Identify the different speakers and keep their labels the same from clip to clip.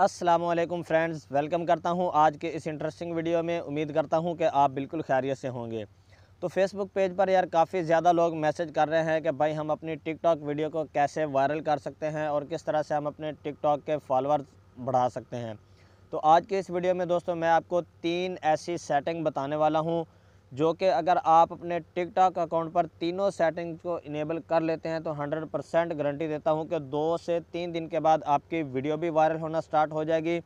Speaker 1: Aslam friends welcome करता हूँ आज के इस इंटरेस्टिंग वीडियो में उम्मीद करता हूँ कि आप बिल्कुल खैरियत से होंगे तो फेसबुक पेज पर यार काफ़ी ज़्यादा लोग मैसेज कर रहे हैं कि भाई हम अपनी टिकटॉक वीडियो को कैसे वायरल कर सकते हैं और किस तरह से हम अपने टिकटॉक के फॉलोअर्स बढ़ा सकते हैं तो आज के इस वीडियो में दोस्तों मैं आपको तीन ऐसी सेटिंग बताने वाला हूँ जो कि अगर आप अपने टिकटॉक अकाउंट पर तीनों सेटिंग को इनेबल कर लेते हैं तो 100 परसेंट गारंटी देता हूं कि दो से तीन दिन के बाद आपकी वीडियो भी वायरल होना स्टार्ट हो जाएगी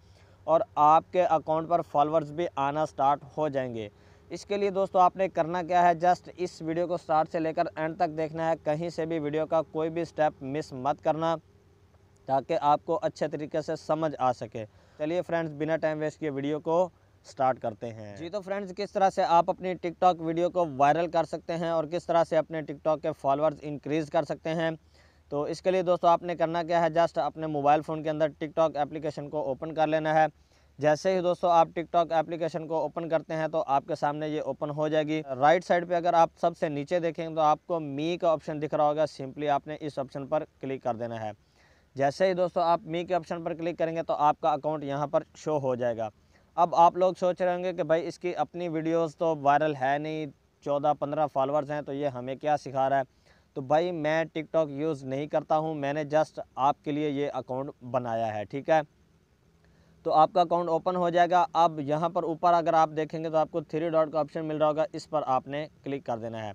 Speaker 1: और आपके अकाउंट पर फॉलोअर्स भी आना स्टार्ट हो जाएंगे इसके लिए दोस्तों आपने करना क्या है जस्ट इस वीडियो को स्टार्ट से लेकर एंड तक देखना है कहीं से भी वीडियो का कोई भी स्टेप मिस मत करना ताकि आपको अच्छे तरीके से समझ आ सके चलिए फ्रेंड्स बिना टाइम वेस्ट किए वीडियो को स्टार्ट करते हैं जी तो फ्रेंड्स किस तरह से आप अपनी टिकटॉक वीडियो को वायरल कर सकते हैं और किस तरह से अपने टिकटॉक के फॉलोअर्स इंक्रीज़ कर सकते हैं तो इसके लिए दोस्तों आपने करना क्या है जस्ट अपने मोबाइल फ़ोन के अंदर टिकटॉक एप्लीकेशन को ओपन कर लेना है जैसे ही दोस्तों आप टिकटॉक एप्लीकेशन को ओपन करते हैं तो आपके सामने ये ओपन हो जाएगी राइट साइड पे अगर आप सबसे नीचे देखेंगे तो आपको मी का ऑप्शन दिख रहा होगा सिंपली आपने इस ऑप्शन पर क्लिक कर देना है जैसे ही दोस्तों आप मी के ऑप्शन पर क्लिक करेंगे तो आपका अकाउंट यहाँ पर शो हो जाएगा अब आप लोग सोच रहे होंगे कि भाई इसकी अपनी वीडियोस तो वायरल है नहीं चौदह पंद्रह फॉलोअर्स हैं तो ये हमें क्या सिखा रहा है तो भाई मैं टिकटॉक यूज़ नहीं करता हूँ मैंने जस्ट आपके लिए ये अकाउंट बनाया है ठीक है तो आपका अकाउंट ओपन हो जाएगा अब यहाँ पर ऊपर अगर आप देखेंगे तो आपको थ्री डॉट का ऑप्शन मिल रहा होगा इस पर आपने क्लिक कर देना है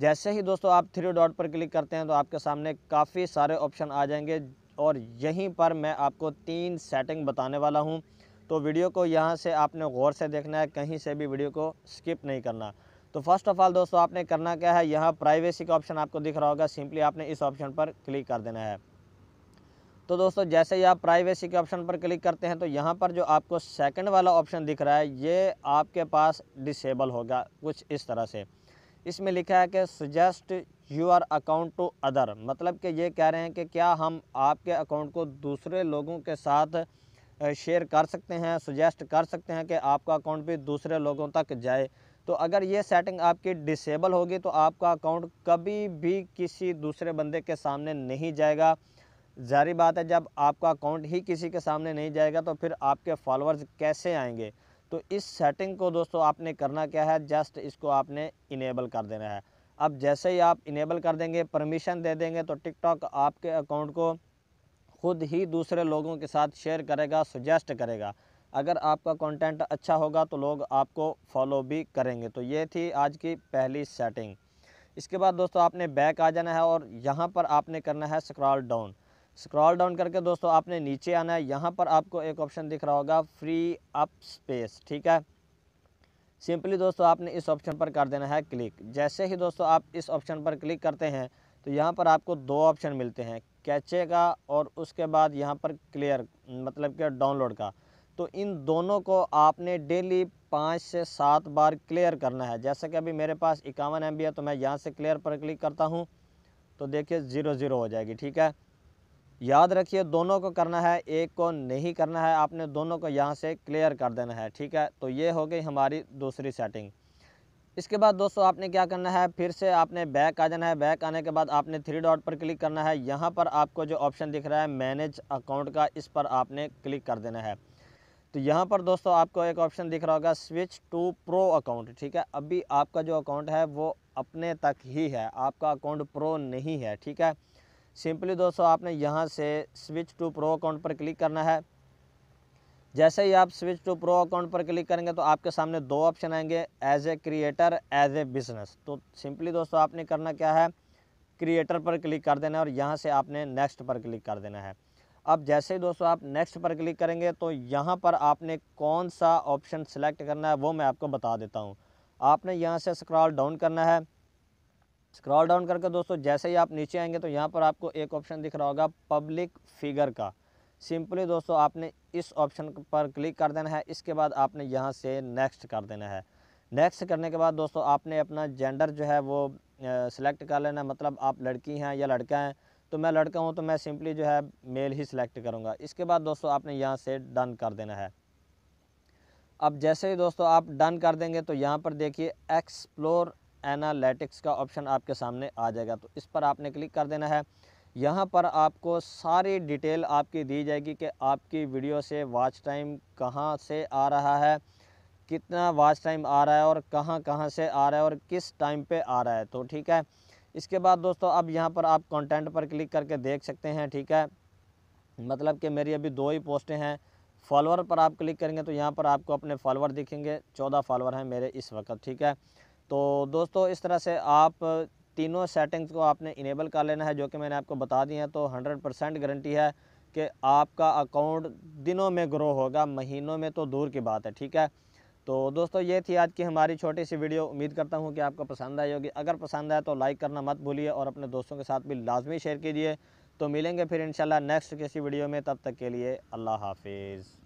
Speaker 1: जैसे ही दोस्तों आप थ्री डॉट पर क्लिक करते हैं तो आपके सामने काफ़ी सारे ऑप्शन आ जाएंगे और यहीं पर मैं आपको तीन सेटिंग बताने वाला हूँ तो वीडियो को यहाँ से आपने गौर से देखना है कहीं से भी वीडियो को स्किप नहीं करना तो फर्स्ट ऑफ ऑल दोस्तों आपने करना क्या है यहाँ प्राइवेसी का ऑप्शन आपको दिख रहा होगा सिंपली आपने इस ऑप्शन पर क्लिक कर देना है तो दोस्तों जैसे ही आप प्राइवेसी के ऑप्शन पर क्लिक करते हैं तो यहाँ पर जो आपको सेकंड वाला ऑप्शन दिख रहा है ये आपके पास डिसेबल होगा कुछ इस तरह से इसमें लिखा है कि suggest your account to other मतलब कि ये कह रहे हैं कि क्या हम आपके अकाउंट को दूसरे लोगों के साथ शेयर कर सकते हैं सुजेस्ट कर सकते हैं कि आपका अकाउंट भी दूसरे लोगों तक जाए तो अगर ये सेटिंग आपकी डिसेबल होगी तो आपका अकाउंट कभी भी किसी दूसरे बंदे के सामने नहीं जाएगा जारी बात है जब आपका अकाउंट ही किसी के सामने नहीं जाएगा तो फिर आपके फॉलोअर्स कैसे आएंगे तो इस सेटिंग को दोस्तों आपने करना क्या है जस्ट इसको आपने इनेबल कर देना है अब जैसे ही आप इनेबल कर देंगे परमिशन दे देंगे तो टिकटॉक आपके अकाउंट को ख़ुद ही दूसरे लोगों के साथ शेयर करेगा सुजेस्ट करेगा अगर आपका कंटेंट अच्छा होगा तो लोग आपको फॉलो भी करेंगे तो ये थी आज की पहली सेटिंग इसके बाद दोस्तों आपने बैक आ जाना है और यहाँ पर आपने करना है स्क्रॉल डाउन स्क्रॉल डाउन करके दोस्तों आपने नीचे आना है यहाँ पर आपको एक ऑप्शन दिख रहा होगा फ्री अप स्पेस ठीक है सिंपली दोस्तों आपने इस ऑप्शन पर कर देना है क्लिक जैसे ही दोस्तों आप इस ऑप्शन पर क्लिक करते हैं तो यहाँ पर आपको दो ऑप्शन मिलते हैं कैचे का और उसके बाद यहाँ पर क्लियर मतलब कि डाउनलोड का तो इन दोनों को आपने डेली पाँच से सात बार क्लियर करना है जैसे कि अभी मेरे पास इक्यावन एम है तो मैं यहाँ से क्लियर पर क्लिक करता हूँ तो देखिए ज़ीरो ज़ीरो हो जाएगी ठीक है याद रखिए दोनों को करना है एक को नहीं करना है आपने दोनों को यहाँ से क्लियर कर देना है ठीक है तो ये हो गई हमारी दूसरी सेटिंग इसके बाद दोस्तों आपने क्या करना है फिर से आपने बैक आ जाना है बैक आने के बाद आपने थ्री डॉट पर क्लिक करना है यहाँ पर आपको जो ऑप्शन दिख रहा है मैनेज अकाउंट का इस पर आपने क्लिक कर देना है तो यहाँ पर दोस्तों आपको एक ऑप्शन दिख रहा होगा स्विच टू प्रो अकाउंट ठीक है अभी आपका जो अकाउंट है वो अपने तक ही है आपका अकाउंट प्रो नहीं है ठीक है सिंपली दोस्तों आपने यहाँ से स्विच टू प्रो अकाउंट पर क्लिक करना है जैसे ही आप स्विच टू प्रो अकाउंट पर क्लिक करेंगे तो आपके सामने दो ऑप्शन आएंगे as a creator as a business तो सिंपली दोस्तों आपने करना क्या है क्रिएटर पर क्लिक कर देना है और यहाँ से आपने नेक्स्ट पर क्लिक कर देना है अब जैसे ही दोस्तों आप नेक्स्ट पर क्लिक करेंगे तो यहाँ पर आपने कौन सा ऑप्शन सेलेक्ट करना है वो मैं आपको बता देता हूँ आपने यहाँ से स्क्रॉल डाउन करना है स्क्रॉल डाउन करके दोस्तों जैसे ही आप नीचे आएंगे तो यहाँ पर आपको एक ऑप्शन दिख रहा होगा पब्लिक फिगर का सिंपली दोस्तों आपने इस ऑप्शन पर क्लिक कर देना है इसके बाद आपने यहाँ से नेक्स्ट कर देना है नेक्स्ट करने के बाद दोस्तों आपने अपना जेंडर जो है वो सिलेक्ट कर लेना मतलब आप लड़की हैं या लड़का हैं तो मैं लड़का हूँ तो मैं सिंपली जो है मेल ही सिलेक्ट करूँगा इसके बाद दोस्तों आपने यहाँ से डन कर देना है अब जैसे ही दोस्तों आप डन कर देंगे तो यहाँ पर देखिए एक्सप्लोर एनालिटिक्स का ऑप्शन आपके सामने आ जाएगा तो इस पर आपने क्लिक कर देना है यहाँ पर आपको सारी डिटेल आपकी दी जाएगी कि आपकी वीडियो से वाच टाइम कहाँ से आ रहा है कितना वाच टाइम आ रहा है और कहाँ कहाँ से आ रहा है और किस टाइम पे आ रहा है तो ठीक है इसके बाद दोस्तों अब यहाँ पर आप कंटेंट पर क्लिक करके देख सकते हैं ठीक है मतलब कि मेरी अभी दो ही पोस्टें हैं फॉलोअर पर आप क्लिक करेंगे तो यहाँ पर आपको अपने फॉलोअर दिखेंगे चौदह फॉलोअर हैं मेरे इस वक्त ठीक है तो दोस्तों इस तरह से आप तीनों सेटिंग्स को आपने इनेबल कर लेना है जो कि मैंने आपको बता दी है तो 100 परसेंट गारंटी है कि आपका अकाउंट दिनों में ग्रो होगा महीनों में तो दूर की बात है ठीक है तो दोस्तों ये थी आज की हमारी छोटी सी वीडियो उम्मीद करता हूँ कि आपको पसंद आई होगी अगर पसंद आए तो लाइक करना मत भूलिए और अपने दोस्तों के साथ भी लाजमी शेयर कीजिए तो मिलेंगे फिर इंशाल्लाह नेक्स्ट किसी वीडियो में तब तक के लिए अल्लाह हाफिज़